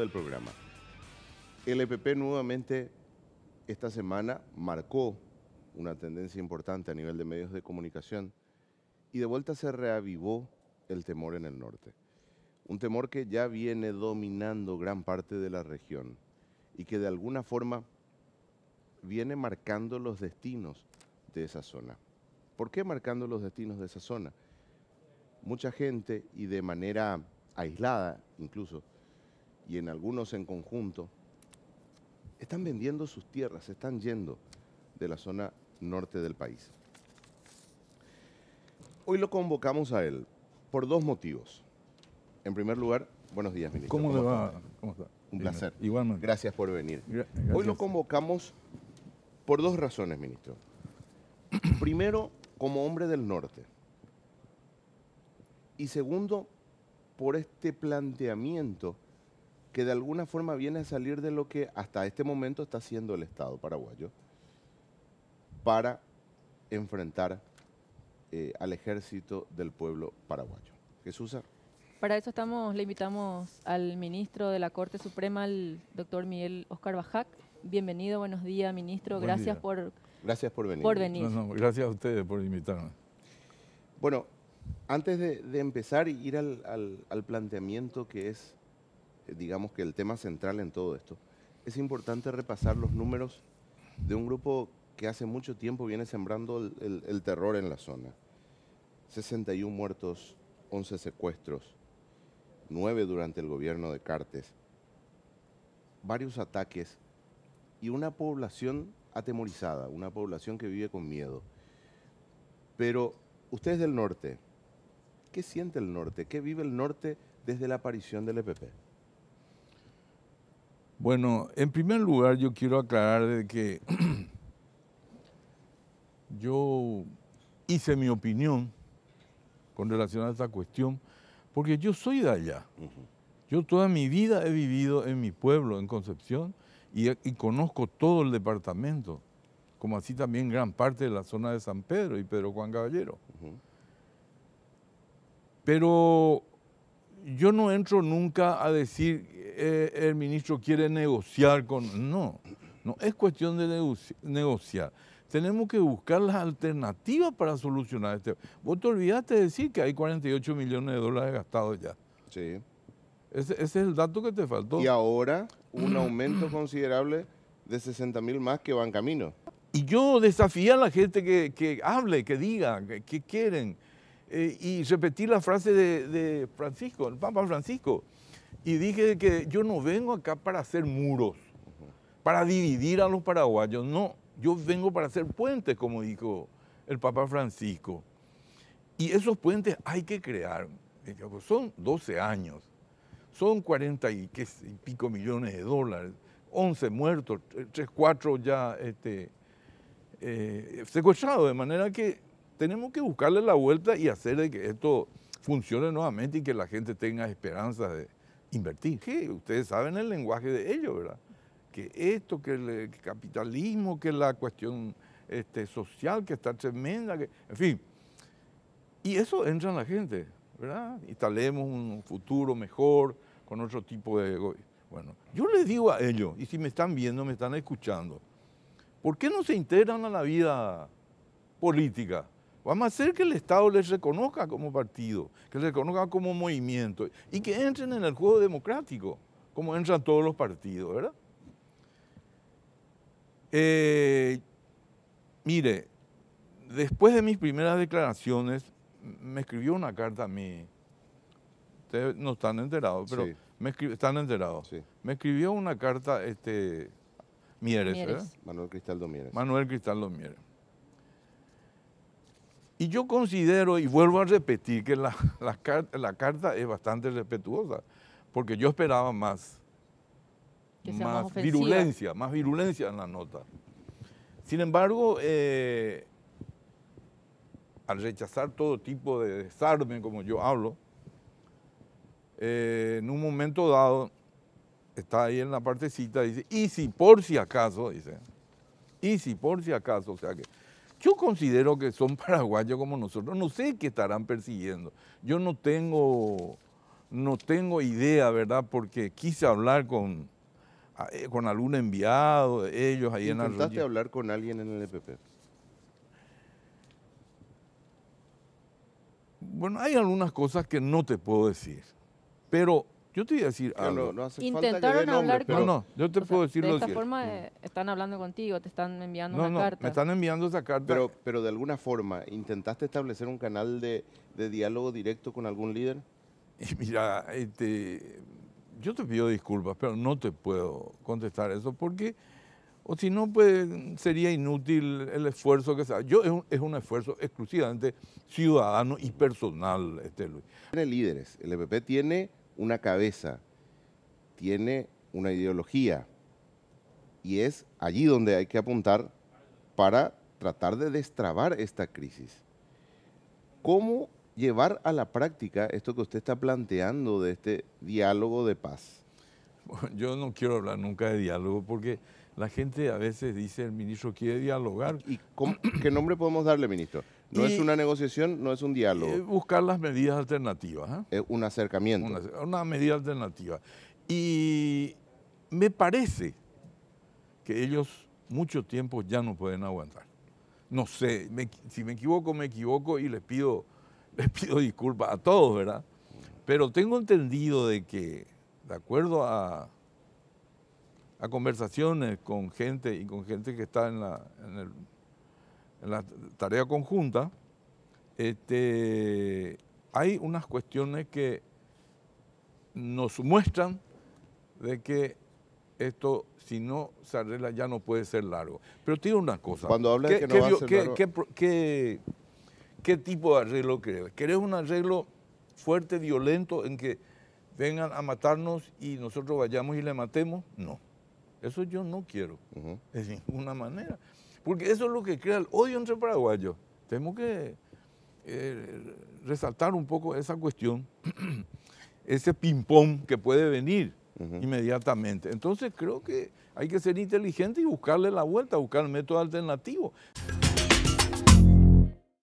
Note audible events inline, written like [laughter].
del programa. El EPP nuevamente esta semana marcó una tendencia importante a nivel de medios de comunicación y de vuelta se reavivó el temor en el norte. Un temor que ya viene dominando gran parte de la región y que de alguna forma viene marcando los destinos de esa zona. ¿Por qué marcando los destinos de esa zona? Mucha gente y de manera aislada incluso y en algunos en conjunto, están vendiendo sus tierras, están yendo de la zona norte del país. Hoy lo convocamos a él por dos motivos. En primer lugar, buenos días, ministro. ¿Cómo, le va? Un placer. Igualmente. Gracias por venir. Hoy lo convocamos por dos razones, ministro. [clears throat] Primero, como hombre del norte. Y segundo, por este planteamiento que de alguna forma viene a salir de lo que hasta este momento está haciendo el Estado paraguayo para enfrentar eh, al ejército del pueblo paraguayo. Jesús. Para eso estamos, le invitamos al ministro de la Corte Suprema, el doctor Miguel Oscar Bajac. Bienvenido, buenos días, ministro. gracias por gracias por venir. gracias a ustedes por invitarme. Bueno, antes de, empezar y ir al planteamiento que es digamos que el tema central en todo esto, es importante repasar los números de un grupo que hace mucho tiempo viene sembrando el, terror en la zona. 61 muertos, 11 secuestros, 9 durante el gobierno de Cartes, varios ataques y una población atemorizada, una población que vive con miedo. Pero ustedes del norte, ¿qué siente el norte? ¿Qué vive el norte desde la aparición del EPP? Bueno, en primer lugar yo quiero aclarar de que [clears throat] yo hice mi opinión con relación a esta cuestión, porque yo soy de allá. Yo toda mi vida he vivido en mi pueblo, en Concepción, y, conozco todo el departamento, como así también gran parte de la zona de San Pedro y Pedro Juan Caballero. Pero yo no entro nunca a decir eh, el ministro quiere negociar con... No, no es cuestión de negociar. Tenemos que buscar las alternativas para solucionar este. Vos te olvidaste de decir que hay 48 millones de dólares gastados ya. Sí. Ese, es el dato que te faltó. Y ahora un aumento considerable de 60 mil más que van camino. Y yo desafío a la gente que, hable, que diga, que, quieren. Eh, y repetir la frase de, de Francisco, el Papa Francisco y dije que yo no vengo acá para hacer muros, para dividir a los paraguayos, no, yo vengo para hacer puentes, como dijo el Papa Francisco. Y esos puentes hay que crear. Son 12 años, son 40 y, pico millones de dólares, 11 muertos, 3, 4 ya este, eh, secuestrados, de manera que tenemos que buscarle la vuelta y hacer de que esto funcione nuevamente y que la gente tenga esperanzas de, invertir. Que ustedes saben el lenguaje de ellos, ¿verdad? Que esto, que el capitalismo, que la cuestión este, social, que está tremenda, que, en fin. Y eso entra en la gente, ¿verdad? Instalemos un futuro mejor, con otro tipo de... Bueno, yo les digo a ellos, y si me están viendo, me están escuchando, ¿por qué no se integran a la vida política? Vamos a hacer que el Estado les reconozca como partido, que les reconozca como movimiento y que entren en el juego democrático, como entran todos los partidos, ¿verdad? Eh, mire, después de mis primeras declaraciones, me escribió una carta a mí. Ustedes no están enterados, pero me están enterados. Me escribió una carta este, Mieres, Manuel Cristaldo Mieres. Manuel Cristaldo Mieres y yo considero, y vuelvo a repetir, que la, [laughs] la, carta es bastante respetuosa, porque yo esperaba más, más, virulencia, más virulencia en la nota. Sin embargo, eh, al rechazar todo tipo de desarme, como yo hablo, eh, en un momento dado, está ahí en la partecita, dice, y si por si acaso, dice, y si por si acaso, o sea que yo considero que son [laughs] paraguayos como nosotros. No sé qué estarán persiguiendo. Yo no tengo, no tengo idea, ¿verdad? Porque quise hablar con, ah, eh, con algún enviado ellos ahí en la ¿Intentaste hablar con alguien en el EPP? Bueno, hay algunas cosas que no te puedo decir, pero yo te voy a decir algo. Intentaron No, yo te puedo decirlo de esta forma eh, están hablando contigo, te están enviando una carta. me están enviando esa carta. Pero, pero de alguna forma, ¿intentaste establecer un canal de, diálogo directo con algún líder? [laughs] mira, este, yo te pido disculpas, pero no te puedo contestar eso porque... O si no, pues sería inútil el esfuerzo que se Yo es un, esfuerzo exclusivamente ciudadano y personal, este Luis. Tiene líderes. El EPP tiene una cabeza, tiene una ideología. Y es allí donde hay que apuntar para tratar de destrabar esta crisis. ¿Cómo llevar a la práctica esto que usted está planteando de este diálogo de paz? Yo no quiero hablar nunca de diálogo porque la gente a veces dice, el ministro quiere dialogar. ¿Y qué nombre podemos darle, ministro? No es una negociación, no es un diálogo. Es eh, buscar las medidas alternativas. ¿ah? Es eh, un acercamiento. Una, medida alternativa. Y me parece que ellos mucho tiempo ya no pueden aguantar. No sé, si me equivoco, me equivoco y les pido, [laughs] les pido disculpas a todos, ¿verdad? Pero tengo entendido de que, de acuerdo a, a conversaciones con gente y con gente que está en, la, en el en la tarea conjunta, este, hay unas cuestiones que nos muestran de que esto, si no se arregla, ya no puede ser largo. Pero tiene digo una cosa. Cuando ¿qué, tipo de arreglo crees? ¿Querés un arreglo fuerte, violento, en que vengan a matarnos y nosotros vayamos y le matemos? No. Eso yo no quiero, de ninguna manera porque eso es lo que crea el odio entre paraguayos. Tenemos que eh, resaltar un poco esa cuestión, [clears throat] ese ping-pong que puede venir inmediatamente. Entonces creo que hay que ser inteligente y buscarle la vuelta, buscar métodos alternativos.